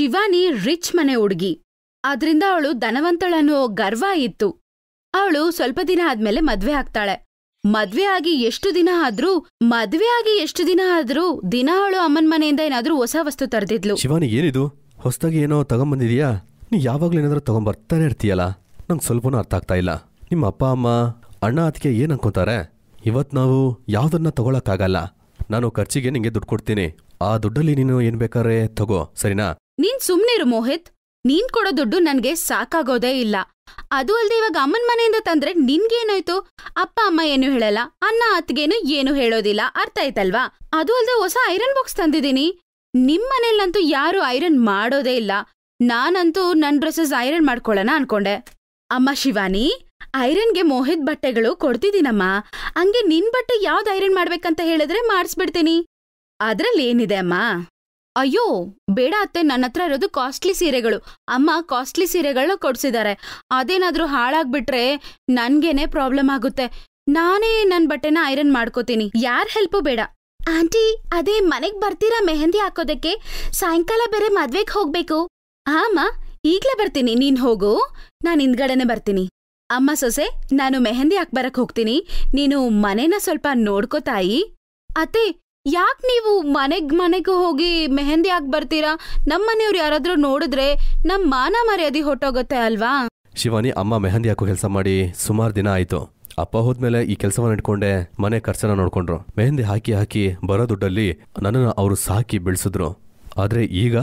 Shivani rich ಮನೆ ಹುಡುಗಿ ಆದ್ರಿಂದ ಅವಳು ಧನವಂತಳನ್ನೋ ಗರ್ವ ಇತ್ತು ಅವಳು ಸ್ವಲ್ಪ ದಿನ ಆದ್ಮೇಲೆ ಮದ್ವೆ ಆಗ್ತಾಳೆ ಮದ್ವೆ ಆಗಿ ಎಷ್ಟು ದಿನ ಆದ್ರೂ ಮದ್ವೆ ಆಗಿ ಎಷ್ಟು ದಿನ ಆದ್ರೂ ದಿನ ಅವಳು ಅಮ್ಮನ ಮನೆಯಿಂದ ಏನಾದ್ರೂ ಹೊಸ ವಸ್ತು ತರ್ದಿದ್ಲು ಶಿವಾನಿ ಏನಿದು ಹೊಸದಾಗಿ ಏನೋ ತಗೊಂಬಂದಿದ್ಯಾ ನೀ ಯಾವಾಗ್ಲೂ ಏನಾದ್ರೂ ತಗೊಂಬರ್ತಾನೆ ಇರ್ತೀಯಲ್ಲ ನಂಗೆ ಸ್ವಲ್ಪನೂ ಅರ್ಥ ಆಗ್ತಾ ಇಲ್ಲ ನಿಮ್ಮ ಅಪ್ಪ ಅಮ್ಮ ಅಣ್ಣ ಅದಕ್ಕೆ ಏನ್ ಅನ್ಕೊತಾರೆ ಇವತ್ ನಾವು ಯಾವ್ದನ್ನ ತಗೊಳಕ್ಕಾಗಲ್ಲ ನಾನು ಖರ್ಚಿಗೆ ನಿಂಗೆ ದುಡ್ಡು ಕೊಡ್ತೀನಿ ಆ ದುಡ್ಡಲ್ಲಿ ನೀನು ಏನ್ ಬೇಕಾದ್ರೆ ತಗೋ ಸರಿನಾ ನೀನ್ ಸುಮ್ನಿರು ಮೋಹಿತ್ ನೀನ್ ಕೊಡೋ ದುಡ್ಡು ನನ್ಗೆ ಸಾಕಾಗೋದೇ ಇಲ್ಲ ಅದು ಅಲ್ದೆ ಇವಾಗ ಅಮ್ಮನ ಮನೆಯಿಂದ ತಂದ್ರೆ ನಿನ್ಗೇನೋಯ್ತು ಅಪ್ಪ ಅಮ್ಮ ಏನು ಹೇಳಲ್ಲ ಅನ್ನ ಅತ್ಗೇನು ಏನು ಹೇಳೋದಿಲ್ಲ ಅರ್ಥ ಆಯ್ತಲ್ವಾ ಅದು ಅಲ್ದೆ ಹೊಸ ಐರನ್ ಬಾಕ್ಸ್ ತಂದಿದ್ದೀನಿ ನಿಮ್ ಮನೇಲಂತೂ ಯಾರು ಐರನ್ ಮಾಡೋದೇ ಇಲ್ಲ ನಾನಂತೂ ನನ್ ಡ್ರೆಸ್ಸಸ್ ಐರನ್ ಮಾಡ್ಕೊಳ್ಳೋಣ ಅನ್ಕೊಂಡೆ ಅಮ್ಮ ಶಿವಾನಿ ಐರನ್ಗೆ ಮೋಹಿತ್ ಬಟ್ಟೆಗಳು ಕೊಡ್ತಿದ್ದೀನಮ್ಮ ಹಂಗೆ ನಿನ್ ಬಟ್ಟೆ ಯಾವ್ದು ಐರನ್ ಮಾಡ್ಬೇಕಂತ ಹೇಳಿದ್ರೆ ಮಾಡಿಸ್ಬಿಡ್ತೀನಿ ಅದ್ರಲ್ಲಿ ಏನಿದೆ ಅಮ್ಮ ಅಯ್ಯೋ ಬೇಡ ಅತ್ತೆ ನನ್ನ ಹತ್ರ ಇರೋದು ಕಾಸ್ಟ್ಲಿ ಸೀರೆಗಳು ಅಮ್ಮ ಕಾಸ್ಟ್ಲಿ ಸೀರೆಗಳನ್ನ ಕೊಡ್ಸಿದ್ದಾರೆ ಅದೇನಾದ್ರೂ ಹಾಳಾಗ್ಬಿಟ್ರೆ ನನಗೇನೆ ಪ್ರಾಬ್ಲಮ್ ಆಗುತ್ತೆ ನಾನೇ ನನ್ನ ಬಟ್ಟೆನ ಐರನ್ ಮಾಡ್ಕೋತೀನಿ ಯಾರ್ ಹೆಲ್ಪು ಬೇಡ ಆಂಟಿ ಅದೇ ಮನೆಗ್ ಬರ್ತೀರಾ ಮೆಹಂದಿ ಹಾಕೋದಕ್ಕೆ ಸಾಯಂಕಾಲ ಬೇರೆ ಮದ್ವೆಗ್ ಹೋಗ್ಬೇಕು ಆಮ ಈಗ್ಲೇ ಬರ್ತೀನಿ ನೀನ್ ಹೋಗು ನಾನು ಹಿಂದ್ಗಡೆನೆ ಬರ್ತೀನಿ ಅಮ್ಮ ಸೊಸೆ ನಾನು ಮೆಹಂದಿ ಹಾಕ್ಬರಕ್ ಹೋಗ್ತೀನಿ ನೀನು ಮನೇನ ಸ್ವಲ್ಪ ನೋಡ್ಕೋತಾಯಿ ಅತ್ತೆ ಯಾಕೆ ನೀವು ಮನೆಗೆ ಮನೆಗೂ ಹೋಗಿ ಮೆಹಂದಿ ಹಾಕಿ ಬರ್ತೀರಾ ನಮ್ಮ ಮನೆಯವ್ರು ಯಾರಾದರೂ ನೋಡಿದ್ರೆ ನಮ್ಮ ಮಾನ ಮರ್ಯಾದೆ ಹೊಟ್ಟೋಗುತ್ತೆ ಅಲ್ವಾ ಶಿವಾನಿ ಅಮ್ಮ ಮೆಹಂದಿ ಹಾಕೋ ಕೆಲಸ ಮಾಡಿ ಸುಮಾರು ದಿನ ಆಯಿತು ಅಪ್ಪ ಹೋದ್ಮೇಲೆ ಈ ಕೆಲಸವನ್ನ ಇಟ್ಕೊಂಡೆ ಮನೆ ಖರ್ಚನ ನೋಡ್ಕೊಂಡ್ರು ಮೆಹಂದಿ ಹಾಕಿ ಹಾಕಿ ಬರೋ ದುಡ್ಡಲ್ಲಿ ನನ್ನನ್ನು ಅವರು ಸಾಕಿ ಬೆಳೆಸಿದ್ರು ಆದರೆ ಈಗ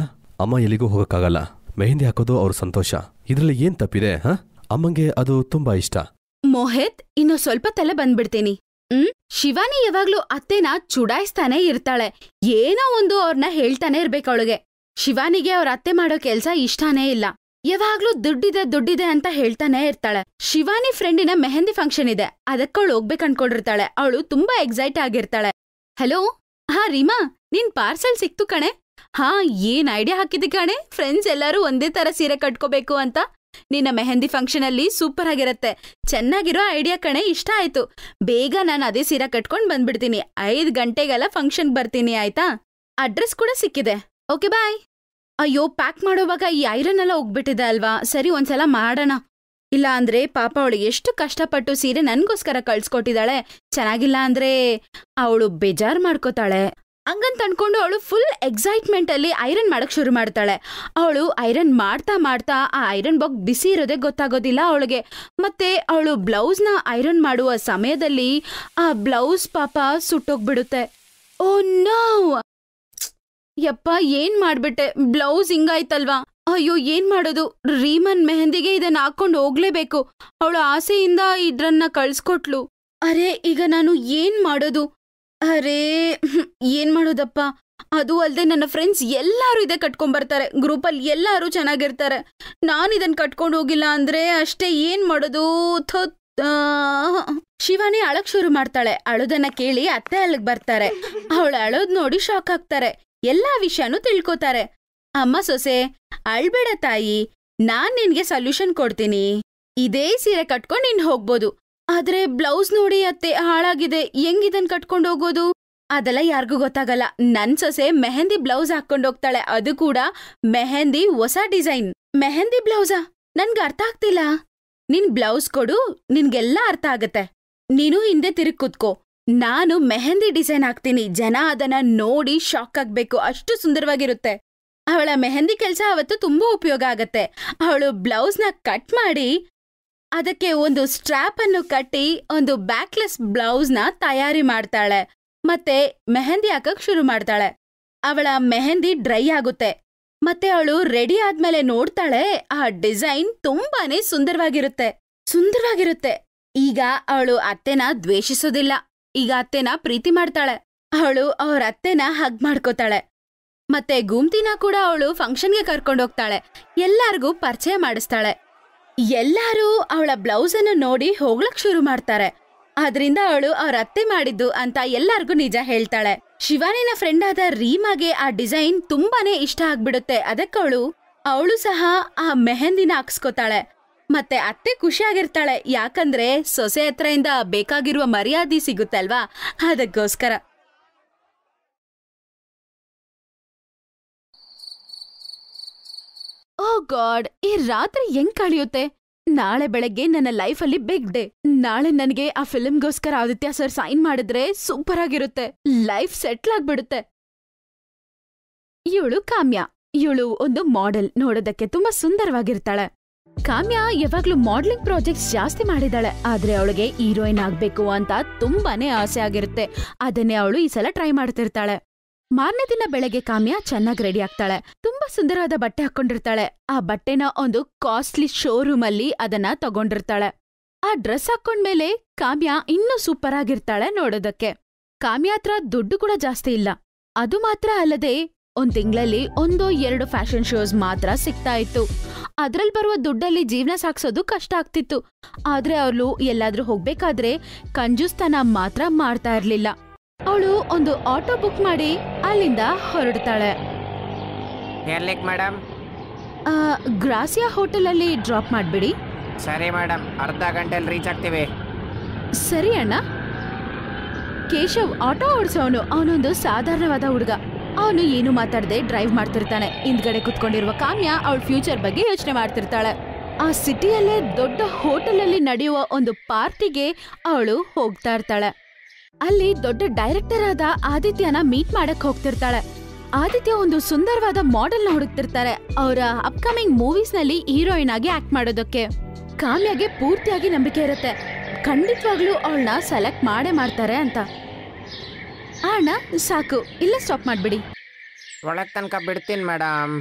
ಅಮ್ಮ ಎಲ್ಲಿಗೂ ಹೋಗೋಕ್ಕಾಗಲ್ಲ ಮೆಹಂದಿ ಹಾಕೋದು ಅವ್ರ ಸಂತೋಷ ಇದರಲ್ಲಿ ಏನು ತಪ್ಪಿದೆ ಹಾಂ ಅಮ್ಮಂಗೆ ಅದು ತುಂಬಾ ಇಷ್ಟ ಮೋಹಿತ್ ಇನ್ನು ಸ್ವಲ್ಪ ತಲೆ ಬಂದ್ಬಿಡ್ತೀನಿ ಹ್ಮ್ ಶಿವಾನಿ ಯಾವಾಗ್ಲೂ ಅತ್ತೆನ ಚುಡಾಯಿಸ್ತಾನೆ ಇರ್ತಾಳೆ ಏನೋ ಒಂದು ಅವ್ರನ್ನ ಹೇಳ್ತಾನೆ ಇರ್ಬೇಕು ಅವಳಿಗೆ ಶಿವಾನಿಗೆ ಅವ್ರ ಅತ್ತೆ ಮಾಡೋ ಕೆಲ್ಸ ಇಷ್ಟಾನೇ ಇಲ್ಲ ಯಾವಾಗ್ಲೂ ದುಡ್ಡಿದೆ ದುಡ್ಡಿದೆ ಅಂತ ಹೇಳ್ತಾನೆ ಇರ್ತಾಳೆ ಶಿವಾನಿ ಫ್ರೆಂಡಿನ ಮೆಹಂದಿ ಫಂಕ್ಷನ್ ಇದೆ ಅದಕ್ಕವಳು ಹೋಗ್ಬೇಕು ಅನ್ಕೊಂಡಿರ್ತಾಳೆ ಅವಳು ತುಂಬಾ ಎಕ್ಸೈಟ್ ಆಗಿರ್ತಾಳೆ ಹಲೋ ಹಾ ರೀಮಾ ನಿನ್ ಪಾರ್ಸೆಲ್ ಸಿಕ್ತು ಕಣೆ ಹಾ ಏನ್ ಐಡಿಯಾ ಹಾಕಿದಿ ಕಣೆ ಫ್ರೆಂಡ್ಸ್ ಎಲ್ಲರೂ ಒಂದೇ ತರ ಸೀರೆ ಕಟ್ಕೋಬೇಕು ಅಂತ ನಿನ್ನ ಮೆಹಂದಿ ಫಂಕ್ಷನ್ ಅಲ್ಲಿ ಸೂಪರ್ ಆಗಿರತ್ತೆ ಚೆನ್ನಾಗಿರೋ ಐಡಿಯಾ ಕಣೆ ಇಷ್ಟ ಆಯ್ತು ಬೇಗ ನಾನು ಅದೇ ಸೀರೆ ಕಟ್ಕೊಂಡು ಬಂದ್ಬಿಡ್ತೀನಿ ಐದು ಗಂಟೆಗೆಲ್ಲ ಫಂಕ್ಷನ್ ಬರ್ತೀನಿ ಆಯ್ತಾ ಅಡ್ರೆಸ್ ಕೂಡ ಸಿಕ್ಕಿದೆ ಓಕೆ ಬಾಯ್ ಅಯ್ಯೋ ಪ್ಯಾಕ್ ಮಾಡೋವಾಗ ಈ ಐರನ್ ಎಲ್ಲ ಹೋಗ್ಬಿಟ್ಟಿದೆ ಅಲ್ವಾ ಸರಿ ಒಂದ್ಸಲ ಮಾಡೋಣ ಇಲ್ಲ ಅಂದ್ರೆ ಪಾಪ ಅವಳು ಎಷ್ಟು ಕಷ್ಟಪಟ್ಟು ಸೀರೆ ನನ್ಗೋಸ್ಕರ ಕಳ್ಸ್ಕೊಟ್ಟಿದ್ದಾಳೆ ಚೆನ್ನಾಗಿಲ್ಲ ಅಂದ್ರೆ ಅವಳು ಬೇಜಾರ್ ಮಾಡ್ಕೋತಾಳೆ ಹಂಗಂತ ಅಂದ್ಕೊಂಡು ಅವಳು ಫುಲ್ ಎಕ್ಸೈಟ್ಮೆಂಟಲ್ಲಿ ಐರನ್ ಮಾಡೋಕೆ ಶುರು ಮಾಡ್ತಾಳೆ ಅವಳು ಐರನ್ ಮಾಡ್ತಾ ಮಾಡ್ತಾ ಆ ಐರನ್ ಬಾಕ್ ಬಿಸಿ ಇರೋದೇ ಗೊತ್ತಾಗೋದಿಲ್ಲ ಅವಳಿಗೆ ಮತ್ತೆ ಅವಳು ಬ್ಲೌಸ್ನ ಐರನ್ ಮಾಡುವ ಸಮಯದಲ್ಲಿ ಆ ಬ್ಲೌಸ್ ಪಾಪ ಸುಟ್ಟೋಗ್ಬಿಡುತ್ತೆ ಓ ನೋ ಯಪ್ಪ ಏನು ಮಾಡ್ಬಿಟ್ಟೆ ಬ್ಲೌಸ್ ಹಿಂಗಾಯ್ತಲ್ವಾ ಅಯ್ಯೋ ಏನು ಮಾಡೋದು ರೀಮನ್ ಮೆಹಂದಿಗೆ ಇದನ್ನ ಹಾಕೊಂಡು ಹೋಗಲೇಬೇಕು ಅವಳು ಆಸೆಯಿಂದ ಇದ್ರನ್ನ ಕಳ್ಸ್ಕೊಟ್ಲು ಅರೆ ಈಗ ನಾನು ಏನು ಮಾಡೋದು ಅರೇ ಏನ್ ಮಾಡೋದಪ್ಪ ಅದು ಅಲ್ಲದೆ ನನ್ನ ಫ್ರೆಂಡ್ಸ್ ಎಲ್ಲರೂ ಬರ್ತಾರೆ ಗ್ರೂಪ್ ಗ್ರೂಪಲ್ಲಿ ಎಲ್ಲರೂ ಚೆನ್ನಾಗಿರ್ತಾರೆ ನಾನು ಇದನ್ನು ಕಟ್ಕೊಂಡು ಹೋಗಿಲ್ಲ ಅಂದ್ರೆ ಅಷ್ಟೇ ಏನು ಮಾಡೋದು ಶಿವಾನಿ ಅಳಕ್ ಶುರು ಮಾಡ್ತಾಳೆ ಅಳೋದನ್ನ ಕೇಳಿ ಅತ್ತೆ ಅಲ್ಲಿಗೆ ಬರ್ತಾರೆ ಅವಳು ಅಳೋದ್ ನೋಡಿ ಶಾಕ್ ಆಗ್ತಾರೆ ಎಲ್ಲಾ ವಿಷಯನೂ ತಿಳ್ಕೊತಾರೆ ಅಮ್ಮ ಸೊಸೆ ಅಳ್ಬೇಡ ತಾಯಿ ನಾನ್ ನಿನ್ಗೆ ಸೊಲ್ಯೂಷನ್ ಕೊಡ್ತೀನಿ ಇದೇ ಸೀರೆ ಕಟ್ಕೊಂಡು ನೀನ್ ಹೋಗ್ಬೋದು ಆದ್ರೆ ಬ್ಲೌಸ್ ನೋಡಿ ಅತ್ತೆ ಹಾಳಾಗಿದೆ ಹೆಂಗಿದನ್ ಕಟ್ಕೊಂಡು ಹೋಗೋದು ಅದೆಲ್ಲ ಯಾರಿಗೂ ಗೊತ್ತಾಗಲ್ಲ ನನ್ ಸೊಸೆ ಮೆಹಂದಿ ಬ್ಲೌಸ್ ಹೋಗ್ತಾಳೆ ಅದು ಕೂಡ ಮೆಹಂದಿ ಹೊಸ ಡಿಸೈನ್ ಮೆಹಂದಿ ಬ್ಲೌಸಾ ನನ್ಗೆ ಅರ್ಥ ಆಗ್ತಿಲ್ಲ ನಿನ್ ಬ್ಲೌಸ್ ಕೊಡು ನಿನ್ಗೆಲ್ಲ ಅರ್ಥ ಆಗತ್ತೆ ನೀನು ಹಿಂದೆ ತಿರುಗ್ ಕೂತ್ಕೋ ನಾನು ಮೆಹಂದಿ ಡಿಸೈನ್ ಹಾಕ್ತೀನಿ ಜನ ಅದನ್ನ ನೋಡಿ ಶಾಕ್ ಆಗ್ಬೇಕು ಅಷ್ಟು ಸುಂದರವಾಗಿರುತ್ತೆ ಅವಳ ಮೆಹಂದಿ ಕೆಲಸ ಅವತ್ತು ತುಂಬಾ ಉಪಯೋಗ ಆಗತ್ತೆ ಅವಳು ಬ್ಲೌಸ್ನ ಕಟ್ ಮಾಡಿ ಅದಕ್ಕೆ ಒಂದು ಸ್ಟ್ರಾಪ್ ಅನ್ನು ಕಟ್ಟಿ ಒಂದು ಬ್ಯಾಕ್ಲೆಸ್ ಬ್ಲೌಸ್ ನ ತಯಾರಿ ಮಾಡ್ತಾಳೆ ಮತ್ತೆ ಮೆಹಂದಿ ಹಾಕಕ್ ಶುರು ಮಾಡ್ತಾಳೆ ಅವಳ ಮೆಹಂದಿ ಡ್ರೈ ಆಗುತ್ತೆ ಮತ್ತೆ ಅವಳು ರೆಡಿ ಆದ್ಮೇಲೆ ನೋಡ್ತಾಳೆ ಆ ಡಿಸೈನ್ ತುಂಬಾನೇ ಸುಂದರವಾಗಿರುತ್ತೆ ಸುಂದರವಾಗಿರುತ್ತೆ ಈಗ ಅವಳು ಅತ್ತೆನ ದ್ವೇಷಿಸೋದಿಲ್ಲ ಈಗ ಅತ್ತೆನ ಪ್ರೀತಿ ಮಾಡ್ತಾಳೆ ಅವಳು ಅವ್ರ ಅತ್ತೆನ ಹಗ್ ಮಾಡ್ಕೋತಾಳೆ ಮತ್ತೆ ಗುಮ್ತಿನ ಕೂಡ ಅವಳು ಫಂಕ್ಷನ್ಗೆ ಕರ್ಕೊಂಡೋಗ್ತಾಳೆ ಎಲ್ಲಾರ್ಗೂ ಪರಿಚಯ ಮಾಡಿಸ್ತಾಳೆ ಎಲ್ಲರೂ ಅವಳ ಬ್ಲೌಸ್ ಅನ್ನು ನೋಡಿ ಹೋಗ್ಲಕ್ ಶುರು ಮಾಡ್ತಾರೆ ಆದ್ರಿಂದ ಅವಳು ಅವ್ರ ಅತ್ತೆ ಮಾಡಿದ್ದು ಅಂತ ಎಲ್ಲರಿಗೂ ನಿಜ ಹೇಳ್ತಾಳೆ ಶಿವಾನಿನ ಫ್ರೆಂಡ್ ಆದ ರೀಮಾಗೆ ಆ ಡಿಸೈನ್ ತುಂಬಾನೇ ಇಷ್ಟ ಆಗ್ಬಿಡುತ್ತೆ ಅದಕ್ಕವಳು ಅವಳು ಸಹ ಆ ಮೆಹಂದಿನ ಹಾಕ್ಸ್ಕೊತಾಳೆ ಮತ್ತೆ ಅತ್ತೆ ಖುಷಿಯಾಗಿರ್ತಾಳೆ ಯಾಕಂದ್ರೆ ಸೊಸೆ ಹತ್ರ ಇಂದ ಬೇಕಾಗಿರುವ ಮರ್ಯಾದೆ ಸಿಗುತ್ತಲ್ವಾ ಅದಕ್ಕೋಸ್ಕರ ಓ ಗಾಡ್ ಈ ರಾತ್ರಿ ಹೆಂಗ್ ಕಳಿಯುತ್ತೆ ನಾಳೆ ಬೆಳಗ್ಗೆ ನನ್ನ ಲೈಫಲ್ಲಿ ಬಿಗ್ ಡೇ ನಾಳೆ ನನಗೆ ಆ ಫಿಲ್ಮ್ಗೋಸ್ಕರ ಆದಿತ್ಯ ಸರ್ ಸೈನ್ ಮಾಡಿದ್ರೆ ಸೂಪರ್ ಆಗಿರುತ್ತೆ ಲೈಫ್ ಸೆಟ್ಲ್ ಆಗ್ಬಿಡುತ್ತೆ ಇವಳು ಕಾಮ್ಯ ಇವಳು ಒಂದು ಮಾಡೆಲ್ ನೋಡೋದಕ್ಕೆ ತುಂಬಾ ಸುಂದರವಾಗಿರ್ತಾಳೆ ಕಾಮ್ಯ ಯಾವಾಗ್ಲೂ ಮಾಡೆಲಿಂಗ್ ಪ್ರಾಜೆಕ್ಟ್ಸ್ ಜಾಸ್ತಿ ಮಾಡಿದಾಳೆ ಆದ್ರೆ ಅವಳಿಗೆ ಹೀರೋಯಿನ್ ಆಗ್ಬೇಕು ಅಂತ ತುಂಬಾನೇ ಆಸೆ ಆಗಿರುತ್ತೆ ಅದನ್ನೇ ಅವಳು ಈ ಸಲ ಟ್ರೈ ಮಾಡ್ತಿರ್ತಾಳೆ ಮಾರನೇ ದಿನ ಬೆಳಗ್ಗೆ ಕಾಮ್ಯ ಚೆನ್ನಾಗಿ ರೆಡಿ ಆಗ್ತಾಳೆ ತುಂಬಾ ಸುಂದರವಾದ ಬಟ್ಟೆ ಹಾಕೊಂಡಿರ್ತಾಳೆ ಆ ಬಟ್ಟೆನ ಒಂದು ಕಾಸ್ಟ್ಲಿ ಶೋರೂಮ್ ಅಲ್ಲಿ ಅದನ್ನ ತಗೊಂಡಿರ್ತಾಳೆ ಆ ಡ್ರೆಸ್ ಹಾಕೊಂಡ್ಮೇಲೆ ಕಾಮ್ಯ ಇನ್ನೂ ಸೂಪರ್ ಆಗಿರ್ತಾಳೆ ನೋಡೋದಕ್ಕೆ ಕಾಮ್ಯ ಹತ್ರ ದುಡ್ಡು ಕೂಡ ಜಾಸ್ತಿ ಇಲ್ಲ ಅದು ಮಾತ್ರ ಅಲ್ಲದೆ ಒಂದ್ ತಿಂಗಳಲ್ಲಿ ಒಂದೋ ಎರಡು ಫ್ಯಾಷನ್ ಶೋಸ್ ಮಾತ್ರ ಸಿಗ್ತಾ ಇತ್ತು ಅದ್ರಲ್ಲಿ ಬರುವ ದುಡ್ಡಲ್ಲಿ ಜೀವನ ಸಾಗಿಸೋದು ಕಷ್ಟ ಆಗ್ತಿತ್ತು ಆದ್ರೆ ಅವ್ರು ಎಲ್ಲಾದ್ರೂ ಹೋಗ್ಬೇಕಾದ್ರೆ ಕಂಜುಸ್ತನ ಮಾತ್ರ ಮಾಡ್ತಾ ಇರ್ಲಿಲ್ಲ ಅವಳು ಒಂದು ಆಟೋ ಬುಕ್ ಮಾಡಿ ಅಲ್ಲಿಂದ ಹೊರಡ್ತಾಳೆ ಗ್ರಾಸಿಯಾ ಹೋಟೆಲ್ ಅಲ್ಲಿ ಡ್ರಾಪ್ ಮಾಡ್ಬಿಡಿ ಸರಿ ಮೇಡಮ್ ಅರ್ಧ ಗಂಟೆಲಿ ರೀಚ್ ಆಗ್ತೀವಿ ಸರಿ ಅಣ್ಣ ಕೇಶವ್ ಆಟೋ ಓಡಿಸೋನು ಅವನೊಂದು ಸಾಧಾರಣವಾದ ಹುಡುಗ ಅವನು ಏನು ಮಾತಾಡದೆ ಡ್ರೈವ್ ಮಾಡ್ತಿರ್ತಾನೆ ಹಿಂದ್ಗಡೆ ಕುತ್ಕೊಂಡಿರುವ ಕಾಮ್ಯ ಅವಳ ಫ್ಯೂಚರ್ ಬಗ್ಗೆ ಯೋಚನೆ ಮಾಡ್ತಿರ್ತಾಳೆ ಆ ಸಿಟಿಯಲ್ಲೇ ದೊಡ್ಡ ಹೋಟೆಲಲ್ಲಿ ನಡೆಯುವ ಒಂದು ಪಾರ್ಟಿಗೆ ಅವಳು ಹೋಗ್ತಾ ಇರ್ತಾಳೆ ಅಲ್ಲಿ ದೊಡ್ಡ ಡೈರೆಕ್ಟರ್ ಆದ ಆದಿತ್ಯನ ಮೀಟ್ ಮಾಡಕ್ ಹೋಗ್ತಿರ್ತಾಳೆ ಆದಿತ್ಯ ಒಂದು ಸುಂದರವಾದ ಮಾಡೆಲ್ನ ಹುಡುಕ್ತಿರ್ತಾರೆ ಅವರ ಅಪ್ಕಮಿಂಗ್ ಮೂವೀಸ್ ನಲ್ಲಿ ಹೀರೋಯಿನ್ ಆಗಿ ಆಕ್ಟ್ ಮಾಡೋದಕ್ಕೆ ಕಾಮ್ಯಾಗೆ ಪೂರ್ತಿಯಾಗಿ ನಂಬಿಕೆ ಇರುತ್ತೆ ಖಂಡಿತವಾಗ್ಲೂ ಅವಳನ್ನ ಸೆಲೆಕ್ಟ್ ಮಾಡೇ ಮಾಡ್ತಾರೆ ಅಂತ ಅಣ್ಣ ಸಾಕು ಇಲ್ಲ ಸ್ಟಾಪ್ ಮಾಡ್ಬಿಡಿ ಒಳಗ್ ತನಕ ಬಿಡ್ತೀನಿ ಮೇಡಮ್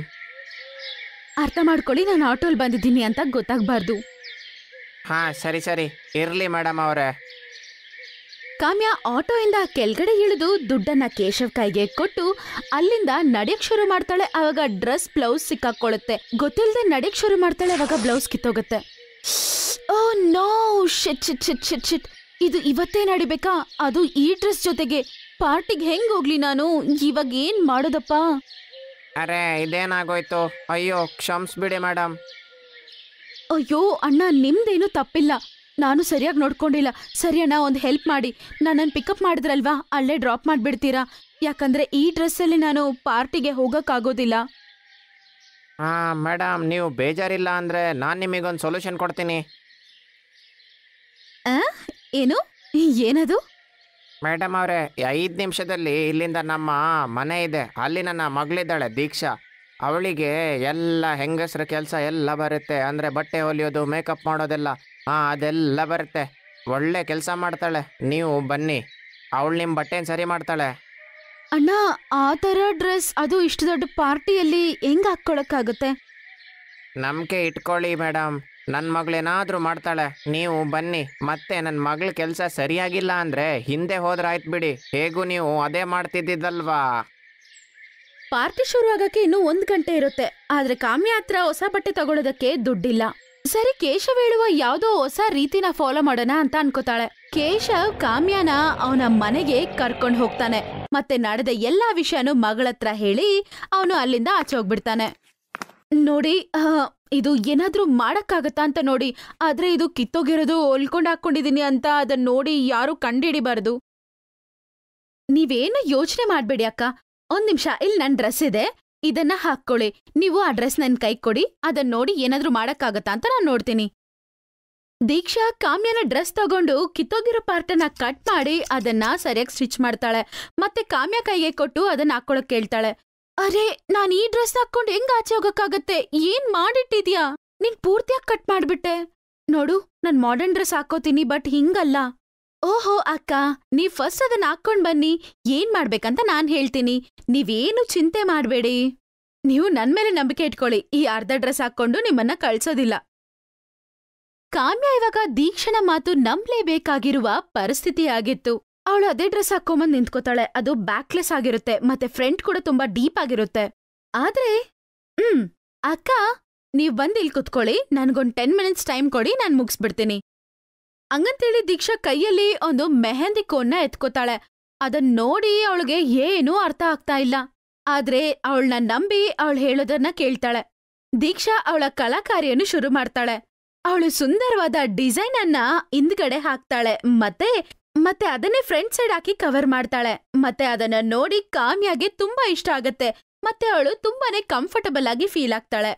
ಅರ್ಥ ಮಾಡ್ಕೊಳ್ಳಿ ನಾನು ಆಟೋಲ್ ಬಂದಿದ್ದೀನಿ ಅಂತ ಗೊತ್ತಾಗ್ಬಾರ್ದು ಹಾ ಸರಿ ಸರಿ ಇರ್ಲಿ ಮೇಡಮ್ ಅವರೇ ಕಾಮ್ಯ ಆಟೋಯಿಂದ ಕೆಳಗಡೆ ಇಳಿದು ದುಡ್ಡನ್ನ ಕೇಶವ್ ಕೈಗೆ ಕೊಟ್ಟು ಅಲ್ಲಿಂದ ನಡೆಯಕ್ ಶುರು ಮಾಡ್ತಾಳೆ ಅವಾಗ ಡ್ರೆಸ್ ಬ್ಲೌಸ್ ಸಿಕ್ಕಾಕೊಳ್ಳುತ್ತೆ ಗೊತ್ತಿಲ್ಲದೆ ನಡೆಯಕ್ ಶುರು ಮಾಡ್ತಾಳೆ ಅವಾಗ ಬ್ಲೌಸ್ ಕಿತ್ತೋಗುತ್ತೆ ಓ ನೋ ಶಿಟ್ ಶಿಟ್ ಶಿಟ್ ಶಿಟ್ ಶಿಟ್ ಇದು ಇವತ್ತೇ ನಡಿಬೇಕಾ ಅದು ಈ ಡ್ರೆಸ್ ಜೊತೆಗೆ ಪಾರ್ಟಿಗೆ ಹೆಂಗ್ ಹೋಗ್ಲಿ ನಾನು ಇವಾಗ ಏನ್ ಮಾಡೋದಪ್ಪ ಅರೆ ಇದೇನಾಗೋಯ್ತು ಅಯ್ಯೋ ಬಿಡಿ ಮೇಡಮ್ ಅಯ್ಯೋ ಅಣ್ಣ ನಿಮ್ದೇನು ತಪ್ಪಿಲ್ಲ ನಾನು ಸರಿಯಾಗಿ ನೋಡ್ಕೊಂಡಿಲ್ಲ ಸರಿ ಅಣ್ಣ ಒಂದು ಹೆಲ್ಪ್ ಮಾಡಿ ನನ್ನನ್ನು ಪಿಕಪ್ ಮಾಡಿದ್ರಲ್ವಾ ಅಲ್ಲೇ ಡ್ರಾಪ್ ಮಾಡಿಬಿಡ್ತೀರಾ ಯಾಕಂದರೆ ಈ ಡ್ರೆಸ್ಸಲ್ಲಿ ನಾನು ಪಾರ್ಟಿಗೆ ಹೋಗೋಕ್ಕಾಗೋದಿಲ್ಲ ಹಾಂ ಮೇಡಮ್ ನೀವು ಬೇಜಾರಿಲ್ಲ ಅಂದರೆ ನಾನು ನಿಮಗೊಂದು ಸೊಲ್ಯೂಷನ್ ಕೊಡ್ತೀನಿ ಏನು ಏನದು ಮೇಡಮ್ ಅವರೇ ಐದು ನಿಮಿಷದಲ್ಲಿ ಇಲ್ಲಿಂದ ನಮ್ಮ ಮನೆ ಇದೆ ಅಲ್ಲಿ ನನ್ನ ಮಗಳಿದ್ದಾಳೆ ದೀಕ್ಷಾ ಅವಳಿಗೆ ಎಲ್ಲ ಹೆಂಗಸ್ರ ಕೆಲಸ ಎಲ್ಲ ಬರುತ್ತೆ ಅಂದರೆ ಬಟ್ಟೆ ಹೊಲಿಯೋದು ಮೇಕಪ್ ಮಾಡೋದೆಲ್ಲ ಹಾಂ ಅದೆಲ್ಲ ಬರುತ್ತೆ ಒಳ್ಳೆ ಕೆಲಸ ಮಾಡ್ತಾಳೆ ನೀವು ಬನ್ನಿ ಅವಳು ನಿಮ್ಮ ಬಟ್ಟೆನ ಸರಿ ಮಾಡ್ತಾಳೆ ಅಣ್ಣ ಆ ಥರ ಡ್ರೆಸ್ ಅದು ಇಷ್ಟು ದೊಡ್ಡ ಪಾರ್ಟಿಯಲ್ಲಿ ಹೆಂಗ್ ಹಾಕ್ಕೊಳಕ್ಕಾಗುತ್ತೆ ನಂಬಿಕೆ ಇಟ್ಕೊಳ್ಳಿ ಮೇಡಮ್ ನನ್ನ ಮಗಳೇನಾದರೂ ಮಾಡ್ತಾಳೆ ನೀವು ಬನ್ನಿ ಮತ್ತೆ ನನ್ನ ಮಗಳ ಕೆಲಸ ಸರಿಯಾಗಿಲ್ಲ ಅಂದರೆ ಹಿಂದೆ ಹೋದ್ರೆ ಆಯ್ತು ಬಿಡಿ ಹೇಗೂ ನೀವು ಅದೇ ಮಾಡ್ತಿದ್ದಿದ್ದಲ್ವಾ ಪಾರ್ಟಿ ಶುರು ಆಗಕ್ಕೆ ಇನ್ನೂ ಒಂದು ಗಂಟೆ ಇರುತ್ತೆ ಆದ್ರೆ ಕಾಮ್ಯಾತ್ರ ಹೊಸ ಬಟ್ಟೆ ತಗೊಳ್ಳೋದಕ್ಕೆ ದುಡ್ಡಿಲ್ಲ ಸರಿ ಕೇಶವ್ ಹೇಳುವ ಯಾವ್ದೋ ಹೊಸ ರೀತಿನ ಫಾಲೋ ಮಾಡೋಣ ಅಂತ ಅನ್ಕೋತಾಳೆ ಕೇಶ ಕಾಮ್ಯಾನ ಅವನ ಮನೆಗೆ ಕರ್ಕೊಂಡು ಹೋಗ್ತಾನೆ ಮತ್ತೆ ನಡೆದ ಎಲ್ಲಾ ವಿಷಯನು ಮಗಳತ್ರ ಹೇಳಿ ಅವನು ಅಲ್ಲಿಂದ ಆಚೆ ಹೋಗ್ಬಿಡ್ತಾನೆ ನೋಡಿ ಇದು ಏನಾದ್ರೂ ಮಾಡಕ್ಕಾಗತ್ತಾ ಅಂತ ನೋಡಿ ಆದ್ರೆ ಇದು ಕಿತ್ತೋಗಿರೋದು ಹೊಲ್ಕೊಂಡು ಹಾಕೊಂಡಿದೀನಿ ಅಂತ ಅದನ್ನ ನೋಡಿ ಯಾರು ಕಂಡಿಡಿಬಾರದು ನೀವೇನು ಯೋಚನೆ ಮಾಡ್ಬೇಡಿ ಅಕ್ಕ ಒಂದ್ ನಿಮಿಷ ಇಲ್ಲಿ ನನ್ನ ಡ್ರೆಸ್ ಇದೆ ಇದನ್ನ ಹಾಕ್ಕೊಳ್ಳಿ ನೀವು ಆ ಡ್ರೆಸ್ ನನ್ ಕೈ ಕೊಡಿ ಅದನ್ನ ನೋಡಿ ಏನಾದ್ರೂ ಮಾಡಕ್ಕಾಗತ್ತಾ ಅಂತ ನಾನು ನೋಡ್ತೀನಿ ದೀಕ್ಷಾ ಕಾಮ್ಯನ ಡ್ರೆಸ್ ತಗೊಂಡು ಕಿತ್ತೋಗಿರೋ ಪಾರ್ಟನ್ನ ಕಟ್ ಮಾಡಿ ಅದನ್ನ ಸರಿಯಾಗಿ ಸ್ಟಿಚ್ ಮಾಡ್ತಾಳೆ ಮತ್ತೆ ಕಾಮ್ಯ ಕೈಗೆ ಕೊಟ್ಟು ಅದನ್ನ ಹಾಕೊಳಕ್ ಕೇಳ್ತಾಳೆ ಅರೆ ನಾನು ಈ ಡ್ರೆಸ್ ಹಾಕೊಂಡು ಹೆಂಗ್ ಆಚೆ ಹೋಗಕ್ಕಾಗತ್ತೆ ಏನ್ ಮಾಡಿಟ್ಟಿದ್ಯಾ ನಿನ್ ಪೂರ್ತಿಯಾಗಿ ಕಟ್ ಮಾಡ್ಬಿಟ್ಟೆ ನೋಡು ನನ್ ಮಾಡರ್ನ್ ಡ್ರೆಸ್ ಹಾಕೋತೀನಿ ಬಟ್ ಹಿಂಗಲ್ಲ ಓಹೋ ಅಕ್ಕ ನೀವ್ ಫಸ್ಟ್ ಅದನ್ನ ಹಾಕೊಂಡ್ ಬನ್ನಿ ಏನ್ ಮಾಡ್ಬೇಕಂತ ನಾನ್ ಹೇಳ್ತೀನಿ ನೀವೇನು ಚಿಂತೆ ಮಾಡ್ಬೇಡಿ ನೀವು ನನ್ ಮೇಲೆ ನಂಬಿಕೆ ಇಟ್ಕೊಳ್ಳಿ ಈ ಅರ್ಧ ಡ್ರೆಸ್ ಹಾಕೊಂಡು ನಿಮ್ಮನ್ನ ಕಳ್ಸೋದಿಲ್ಲ ಕಾಮ್ಯ ಇವಾಗ ದೀಕ್ಷಣ ಮಾತು ನಂಬ್ಲೇಬೇಕಾಗಿರುವ ಪರಿಸ್ಥಿತಿ ಆಗಿತ್ತು ಅವಳು ಅದೇ ಡ್ರೆಸ್ ಹಾಕೊಂಬಂದ್ ನಿಂತ್ಕೋತಾಳೆ ಅದು ಬ್ಯಾಕ್ಲೆಸ್ ಆಗಿರುತ್ತೆ ಮತ್ತೆ ಫ್ರಂಟ್ ಕೂಡ ತುಂಬಾ ಡೀಪ್ ಆಗಿರುತ್ತೆ ಆದ್ರೆ ಹ್ಮ್ ಅಕ್ಕ ನೀವ್ ಬಂದ್ ಇಲ್ಲಿ ಕುತ್ಕೊಳ್ಳಿ ನನ್ಗೊಂದ್ ಟೆನ್ ಮಿನಿಟ್ಸ್ ಟೈಮ್ ಕೊಡಿ ನಾನು ಮುಗಿಸ್ಬಿಡ್ತೀನಿ ಹಂಗಂತೇಳಿ ದೀಕ್ಷಾ ಕೈಯಲ್ಲಿ ಒಂದು ಮೆಹಂದಿ ಕೋನ್ನ ಎತ್ಕೋತಾಳೆ ಅದನ್ ನೋಡಿ ಅವಳಿಗೆ ಏನೂ ಅರ್ಥ ಆಗ್ತಾ ಇಲ್ಲ ಆದ್ರೆ ಅವಳನ್ನ ನಂಬಿ ಅವಳು ಹೇಳೋದನ್ನ ಕೇಳ್ತಾಳೆ ದೀಕ್ಷಾ ಅವಳ ಕಲಾಕಾರಿಯನ್ನು ಶುರು ಮಾಡ್ತಾಳೆ ಅವಳು ಸುಂದರವಾದ ಡಿಸೈನ್ ಅನ್ನ ಹಿಂದ್ಗಡೆ ಹಾಕ್ತಾಳೆ ಮತ್ತೆ ಮತ್ತೆ ಅದನ್ನೇ ಫ್ರಂಟ್ ಸೈಡ್ ಹಾಕಿ ಕವರ್ ಮಾಡ್ತಾಳೆ ಮತ್ತೆ ಅದನ್ನ ನೋಡಿ ಕಾಮ್ಯಾಗೆ ತುಂಬಾ ಇಷ್ಟ ಆಗತ್ತೆ ಮತ್ತೆ ಅವಳು ತುಂಬಾನೇ ಕಂಫರ್ಟಬಲ್ ಆಗಿ ಫೀಲ್ ಆಗ್ತಾಳೆ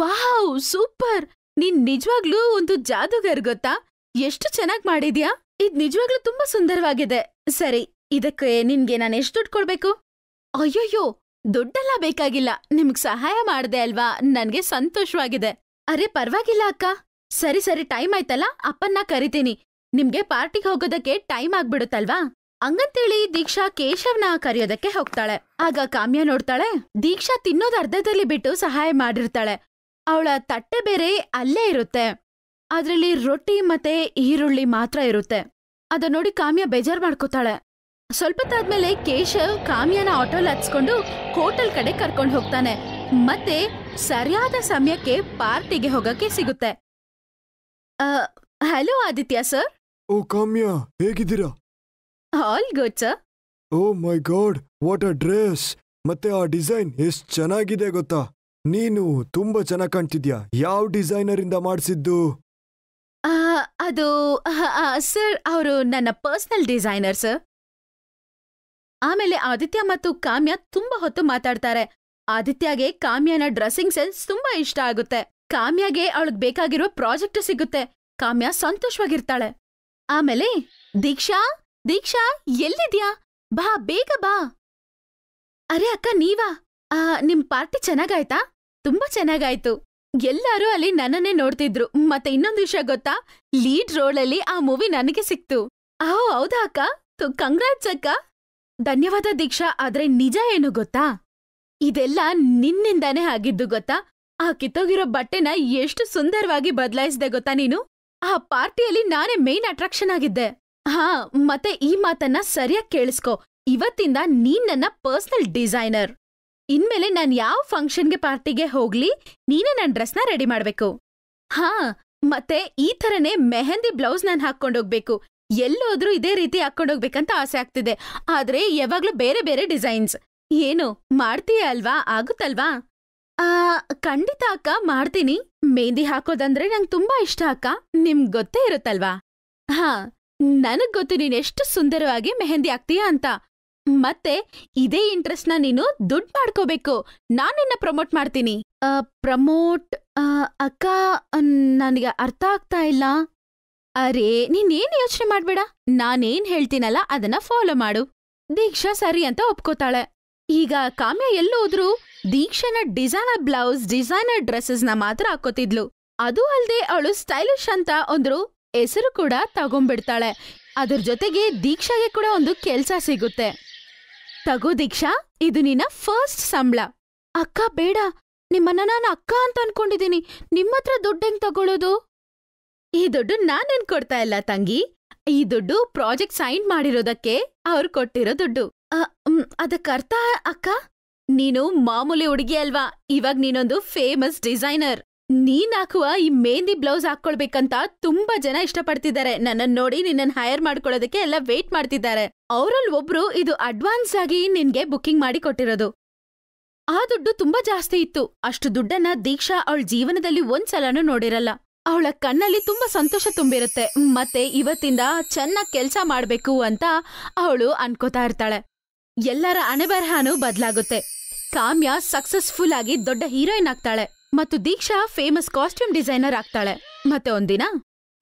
ವಾವ್ ಸೂಪರ್ ನೀನ್ ನಿಜವಾಗ್ಲೂ ಒಂದು ಜಾದೂಗರ್ ಗೊತ್ತಾ ಎಷ್ಟು ಚೆನ್ನಾಗಿ ಮಾಡಿದ್ಯಾ ಇದ್ ನಿಜವಾಗ್ಲೂ ತುಂಬಾ ಸುಂದರವಾಗಿದೆ ಸರಿ ಇದಕ್ಕೆ ನಿನ್ಗೆ ನಾನು ಎಷ್ಟು ದುಡ್ಡು ಕೊಡ್ಬೇಕು ಅಯ್ಯೋಯ್ಯೋ ದುಡ್ಡೆಲ್ಲ ಬೇಕಾಗಿಲ್ಲ ನಿಮ್ಗ್ ಸಹಾಯ ಮಾಡ್ದೆ ಅಲ್ವಾ ನನ್ಗೆ ಸಂತೋಷವಾಗಿದೆ ಅರೆ ಪರ್ವಾಗಿಲ್ಲ ಅಕ್ಕ ಸರಿ ಸರಿ ಟೈಮ್ ಆಯ್ತಲ್ಲ ಅಪ್ಪನ್ನ ಕರಿತೀನಿ ನಿಮ್ಗೆ ಪಾರ್ಟಿಗೆ ಹೋಗೋದಕ್ಕೆ ಟೈಮ್ ಆಗ್ಬಿಡುತ್ತಲ್ವಾ ಹಂಗಂತೇಳಿ ದೀಕ್ಷಾ ಕೇಶವ್ನ ಕರೆಯೋದಕ್ಕೆ ಹೋಗ್ತಾಳೆ ಆಗ ಕಾಮ್ಯ ನೋಡ್ತಾಳೆ ದೀಕ್ಷಾ ತಿನ್ನೋದು ಅರ್ಧದಲ್ಲಿ ಬಿಟ್ಟು ಸಹಾಯ ಮಾಡಿರ್ತಾಳೆ ಅವಳ ತಟ್ಟೆ ಬೇರೆ ಅಲ್ಲೇ ಇರುತ್ತೆ ಅದ್ರಲ್ಲಿ ರೊಟ್ಟಿ ಮತ್ತೆ ಈರುಳ್ಳಿ ಮಾತ್ರ ಇರುತ್ತೆ ಅದ ನೋಡಿ ಕಾಮ್ಯ ಬೇಜಾರ್ ಮಾಡ್ಕೋತಾಳೆ ತಾದ್ಮೇಲೆ ಕೇಶವ್ ಕಾಮ್ಯನ ಆಟೋಲ್ ಹಚ್ಕೊಂಡು ಹೋಟೆಲ್ ಕಡೆ ಕರ್ಕೊಂಡು ಹೋಗ್ತಾನೆ ಮತ್ತೆ ಸರಿಯಾದ ಸಮಯಕ್ಕೆ ಪಾರ್ಟಿಗೆ ಹೋಗಕ್ಕೆ ಸಿಗುತ್ತೆ hello Aditya sir oh Kamya ಹೇಗಿದ್ದೀರಾ all good sir oh my god what a dress ಮತ್ತೆ ಆ ಡಿಸೈನ್ ಎಷ್ಟ್ ಚೆನ್ನಾಗಿದೆ ಗೊತ್ತಾ ನೀನು ತುಂಬಾ ಚೆನ್ನಾಗಿ ಕಾಣ್ತಿದ್ಯಾ ಯಾವ ಡಿಸೈನರ್ ಇಂದ ಮಾಡಿಸಿದ್ದು ಅದು ಸರ್ ಅವರು ನನ್ನ ಪರ್ಸನಲ್ ಡಿಸೈನರ್ ಸರ್ ಆಮೇಲೆ ಆದಿತ್ಯ ಮತ್ತು ಕಾಮ್ಯ ತುಂಬಾ ಹೊತ್ತು ಮಾತಾಡ್ತಾರೆ ಆದಿತ್ಯಗೆ ಕಾಮ್ಯನ ಡ್ರೆಸ್ಸಿಂಗ್ ಸೆನ್ಸ್ ತುಂಬಾ ಇಷ್ಟ ಆಗುತ್ತೆ ಕಾಮ್ಯಗೆ ಅವಳಿಗೆ ಬೇಕಾಗಿರೋ ಪ್ರಾಜೆಕ್ಟ್ ಸಿಗುತ್ತೆ ಕಾಮ್ಯ ಸಂತೋಷವಾಗಿರ್ತಾಳೆ ಆಮೇಲೆ ದೀಕ್ಷಾ ದೀಕ್ಷಾ ಎಲ್ಲಿದ್ಯಾ ಬಾ ಬೇಗ ಬಾ ಅರೆ ಅಕ್ಕ ನೀವಾ ನಿಮ್ ಪಾರ್ಟಿ ಚೆನ್ನಾಗಾಯ್ತಾ ತುಂಬಾ ಚೆನ್ನಾಗಾಯ್ತು ಎಲ್ಲರೂ ಅಲ್ಲಿ ನನ್ನನ್ನೇ ನೋಡ್ತಿದ್ರು ಮತ್ತೆ ಇನ್ನೊಂದು ವಿಷಯ ಗೊತ್ತಾ ಲೀಡ್ ರೋಲ್ ಅಲ್ಲಿ ಆ ಮೂವಿ ನನಗೆ ಸಿಕ್ತು ಅಹೋ ಹೌದಾ ಅಕ್ಕ ಕಂಗ್ರಾಟ್ಸ್ ಅಕ್ಕ ಧನ್ಯವಾದ ದೀಕ್ಷಾ ಆದ್ರೆ ನಿಜ ಏನು ಗೊತ್ತಾ ಇದೆಲ್ಲ ನಿನ್ನಿಂದಾನೇ ಆಗಿದ್ದು ಗೊತ್ತಾ ಆ ಕಿತ್ತೋಗಿರೋ ಬಟ್ಟೆನ ಎಷ್ಟು ಸುಂದರವಾಗಿ ಬದಲಾಯಿಸಿದೆ ಗೊತ್ತಾ ನೀನು ಆ ಪಾರ್ಟಿಯಲ್ಲಿ ನಾನೇ ಮೇನ್ ಅಟ್ರಾಕ್ಷನ್ ಆಗಿದ್ದೆ ಹಾ ಮತ್ತೆ ಈ ಮಾತನ್ನ ಸರಿಯಾಗಿ ಕೇಳಿಸ್ಕೋ ಇವತ್ತಿಂದ ನೀನ್ ನನ್ನ ಪರ್ಸನಲ್ ಡಿಸೈನರ್ ಇನ್ಮೇಲೆ ನಾನ್ ಯಾವ ಫಂಕ್ಷನ್ಗೆ ಪಾರ್ಟಿಗೆ ಹೋಗ್ಲಿ ನೀನೇ ನನ್ ಡ್ರೆಸ್ನ ರೆಡಿ ಮಾಡ್ಬೇಕು ಹಾ ಮತ್ತೆ ಈ ಥರನೇ ಮೆಹಂದಿ ಬ್ಲೌಸ್ ನಾನು ಹಾಕೊಂಡೋಗ್ಬೇಕು ಎಲ್ಲೋದ್ರೂ ಇದೇ ರೀತಿ ಹಾಕೊಂಡೋಗ್ಬೇಕಂತ ಆಸೆ ಆಗ್ತಿದೆ ಆದ್ರೆ ಯಾವಾಗ್ಲೂ ಬೇರೆ ಬೇರೆ ಡಿಸೈನ್ಸ್ ಏನು ಮಾಡ್ತೀಯ ಅಲ್ವಾ ಆಗುತ್ತಲ್ವಾ ಆ ಖಂಡಿತ ಅಕ್ಕ ಮಾಡ್ತೀನಿ ಮೆಹಂದಿ ಹಾಕೋದಂದ್ರೆ ನಂಗೆ ತುಂಬಾ ಇಷ್ಟ ಅಕ್ಕ ನಿಮ್ ಗೊತ್ತೇ ಇರುತ್ತಲ್ವಾ ಹಾ ನನಗ್ ಗೊತ್ತು ಎಷ್ಟು ಸುಂದರವಾಗಿ ಮೆಹಂದಿ ಆಗ್ತೀಯಾ ಅಂತ ಮತ್ತೆ ಇದೇ ನ ನೀನು ದುಡ್ಡು ಮಾಡ್ಕೋಬೇಕು ನಾನು ನಿನ್ನ ಪ್ರಮೋಟ್ ಮಾಡ್ತೀನಿ ಪ್ರಮೋಟ್ ಅಕ್ಕ ನನಗೆ ಅರ್ಥ ಆಗ್ತಾ ಇಲ್ಲ ಅರೇ ನೀನೇನು ಯೋಚನೆ ಮಾಡ್ಬೇಡ ನಾನೇನ್ ಹೇಳ್ತೀನಲ್ಲ ಅದನ್ನ ಫಾಲೋ ಮಾಡು ದೀಕ್ಷಾ ಸರಿ ಅಂತ ಒಪ್ಕೋತಾಳೆ ಈಗ ಕಾಮ್ಯ ಎಲ್ಲೋದ್ರು ದೀಕ್ಷನ ಡಿಸೈನರ್ ಬ್ಲೌಸ್ ಡಿಸೈನರ್ ಡ್ರೆಸ್ಸಸ್ನ ಮಾತ್ರ ಹಾಕೋತಿದ್ಲು ಅದು ಅಲ್ಲದೆ ಅವಳು ಸ್ಟೈಲಿಶ್ ಅಂತ ಒಂದ್ರು ಹೆಸರು ಕೂಡ ತಗೊಂಡ್ಬಿಡ್ತಾಳೆ ಅದ್ರ ಜೊತೆಗೆ ದೀಕ್ಷಾಗೆ ಕೂಡ ಒಂದು ಕೆಲಸ ಸಿಗುತ್ತೆ ತಗೋ ದೀಕ್ಷಾ ಇದು ನಿನ್ನ ಫಸ್ಟ್ ಸಂಬಳ ಅಕ್ಕ ಬೇಡ ನಿಮ್ಮನ್ನ ನಾನು ಅಕ್ಕ ಅಂತ ಅನ್ಕೊಂಡಿದ್ದೀನಿ ನಿಮ್ಮತ್ರ ದುಡ್ಡು ಹೆಂಗ್ ತಗೊಳ್ಳೋದು ಈ ದುಡ್ಡು ನಾನೇನ್ ಕೊಡ್ತಾ ಇಲ್ಲ ತಂಗಿ ಈ ದುಡ್ಡು ಪ್ರಾಜೆಕ್ಟ್ ಸೈನ್ ಮಾಡಿರೋದಕ್ಕೆ ಅವ್ರು ಕೊಟ್ಟಿರೋ ದುಡ್ಡು ಅದಕ್ಕರ್ಥ ಅಕ್ಕ ನೀನು ಮಾಮೂಲಿ ಹುಡುಗಿ ಅಲ್ವಾ ಇವಾಗ ನೀನೊಂದು ಫೇಮಸ್ ಡಿಸೈನರ್ ನೀನ್ ಹಾಕುವ ಈ ಮೆಹಂದಿ ಬ್ಲೌಸ್ ಹಾಕೊಳ್ಬೇಕಂತ ತುಂಬಾ ಜನ ಇಷ್ಟಪಡ್ತಿದ್ದಾರೆ ನನ್ನನ್ ನೋಡಿ ನಿನ್ನನ್ ಹೈಯರ್ ಮಾಡ್ಕೊಳ್ಳೋದಕ್ಕೆ ಎಲ್ಲ ವೇಟ್ ಮಾಡ್ತಿದ್ದಾರೆ ಅವರಲ್ಲಿ ಒಬ್ರು ಇದು ಅಡ್ವಾನ್ಸ್ ಆಗಿ ನಿನ್ಗೆ ಬುಕ್ಕಿಂಗ್ ಮಾಡಿ ಕೊಟ್ಟಿರೋದು ಆ ದುಡ್ಡು ತುಂಬಾ ಜಾಸ್ತಿ ಇತ್ತು ಅಷ್ಟು ದುಡ್ಡನ್ನ ದೀಕ್ಷಾ ಅವಳ ಜೀವನದಲ್ಲಿ ಒಂದ್ಸಲನೂ ನೋಡಿರಲ್ಲ ಅವಳ ಕಣ್ಣಲ್ಲಿ ತುಂಬಾ ಸಂತೋಷ ತುಂಬಿರುತ್ತೆ ಮತ್ತೆ ಇವತ್ತಿಂದ ಚೆನ್ನಾಗ್ ಕೆಲ್ಸ ಮಾಡ್ಬೇಕು ಅಂತ ಅವಳು ಅನ್ಕೋತಾ ಇರ್ತಾಳೆ ಎಲ್ಲರ ಅಣೆಬರಹಾನು ಬದಲಾಗುತ್ತೆ ಕಾಮ್ಯ ಸಕ್ಸಸ್ಫುಲ್ ಆಗಿ ದೊಡ್ಡ ಹೀರೋಯಿನ್ ಆಗ್ತಾಳೆ ಮತ್ತು ದೀಕ್ಷಾ ಫೇಮಸ್ ಕಾಸ್ಟ್ಯೂಮ್ ಡಿಸೈನರ್ ಆಗ್ತಾಳೆ ಮತ್ತೆ ಒಂದಿನ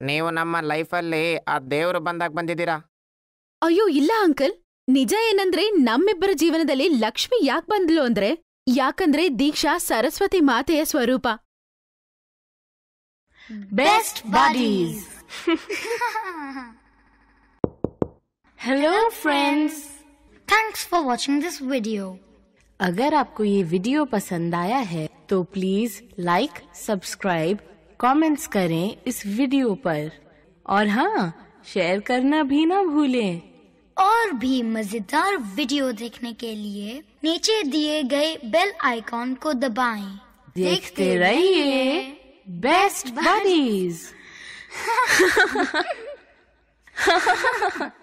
ನೀವು ನಮ್ಮ ಲೈಫಲ್ಲಿ ಆ ದೇವರು ಬಂದಾಗ ಬಂದಿದ್ದೀರಾ ಅಯ್ಯೋ ಇಲ್ಲ ಅಂಕಲ್ ನಿಜ ಏನಂದ್ರೆ ನಮ್ಮಿಬ್ಬರ ಜೀವನದಲ್ಲಿ ಲಕ್ಷ್ಮಿ ಯಾಕೆ ಬಂದ್ಲು ಅಂದ್ರೆ ಯಾಕಂದ್ರೆ ದೀಕ್ಷಾ ಸರಸ್ವತಿ ಮಾತೆಯ ಸ್ವರೂಪ best buddies hello friends thanks for watching this video अगर आपको ये वीडियो पसंद आया है तो प्लीज लाइक सब्सक्राइब कमेंट्स करें इस वीडियो पर और हाँ शेयर करना भी ना भूलें और भी मजेदार वीडियो देखने के लिए नीचे दिए गए बेल आइकॉन को दबाएं। देखते, रहिए बेस्ट बडीज